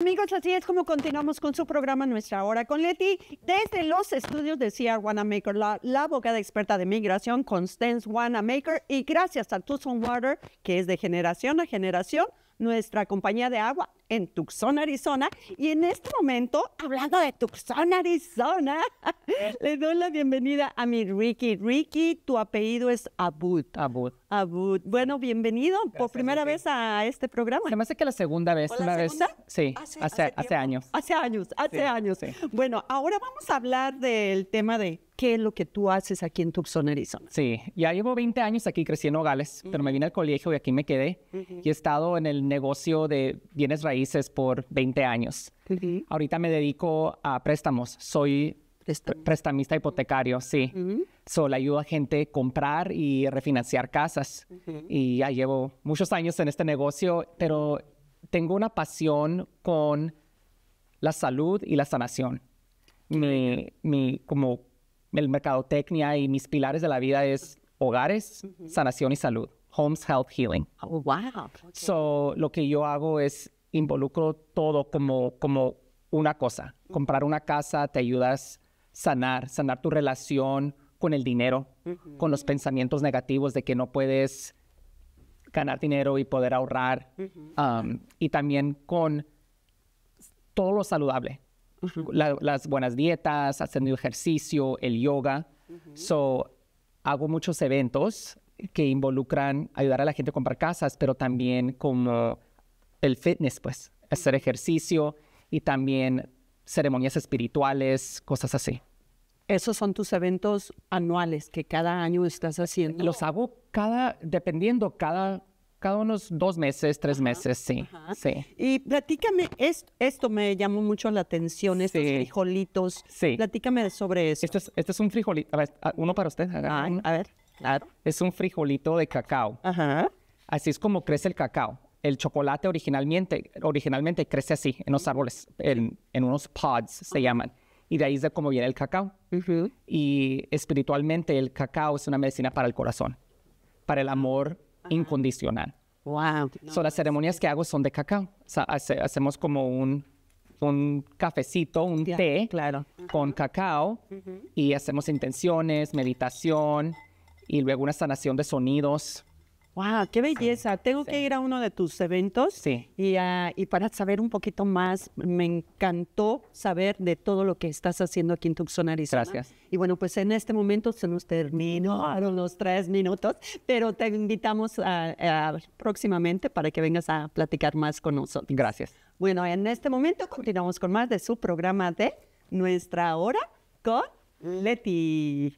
Amigos, así es como continuamos con su programa Nuestra Hora con Leti desde los estudios de CR Wanamaker, la, la, abogada experta de migración Constance Wanamaker y gracias a Tucson Water, que es de generación a generación, nuestra compañía de agua en Tucson, Arizona. Y en este momento, hablando de Tucson, Arizona, le doy la bienvenida a mi Ricky. Ricky, tu apellido es Abud. Abud. Abud. Bueno, bienvenido por primera vez a este programa. Además me que la segunda vez. ¿La segunda? vez. Sí, hace, hace, años. Hace años, hace años. Bueno, ahora vamos a hablar del tema de qué es lo que tú haces aquí en Tucson, Arizona. Sí, ya llevo 20 años aquí, creciendo en pero me vine al colegio y aquí me quedé. Y he estado en el negocio de bienes raíces por 20 años. Ahorita me dedico a préstamos. Soy prestamista hipotecario, sí. Solo ayudo a gente a comprar y refinanciar casas. Y ya llevo muchos años en este negocio, pero tengo una pasión con la salud y la sanación. Mi, mi, como el mercadotecnia y mis pilares de la vida es hogares, sanación y salud. Homes, health, healing. Oh, wow. So, lo que yo hago es involucro todo como, una cosa. Comprar una casa te ayudas sanar, sanar tu relación con el dinero, con los pensamientos negativos de que no puedes ganar dinero y poder ahorrar, um, y también con todo lo saludable, las buenas dietas, haciendo ejercicio, el yoga. So, hago muchos eventos que involucran ayudar a la gente a comprar casas, pero también con el fitness, pues, hacer ejercicio y también ceremonias espirituales, cosas así. Esos son tus eventos anuales que cada año estás haciendo. Los hago cada, dependiendo, cada cada unos dos meses, tres meses, sí, sí. Y platícame, esto esto me llamó mucho la atención, estos frijolitos. Sí. Platícame sobre eso. Este es, este es un frijolito, uno para usted. a ver, claro. Es un frijolito de cacao. Ajá. Así es como crece el cacao. El chocolate originalmente, originalmente crece así, en los árboles, en, unos pods se llaman. Y de ahí es de cómo viene el cacao. Y espiritualmente el cacao es una medicina para el corazón, para el amor incondicional. Wow. las ceremonias que hago son de cacao. hacemos como un, un cafecito, un té claro. con cacao y hacemos intenciones, meditación y luego una sanación de sonidos ¡Wow! ¡Qué belleza! Tengo que ir a uno de tus eventos. Sí. Ah, y, para saber un poquito más, me encantó saber de todo lo que estás haciendo aquí en Tucson, Arizona. Gracias. Y bueno, pues en este momento se nos terminaron los tres minutos, pero te invitamos próximamente para que vengas a platicar más con nosotros. Gracias. Bueno, en este momento continuamos con más de su programa de Nuestra Hora con Leti.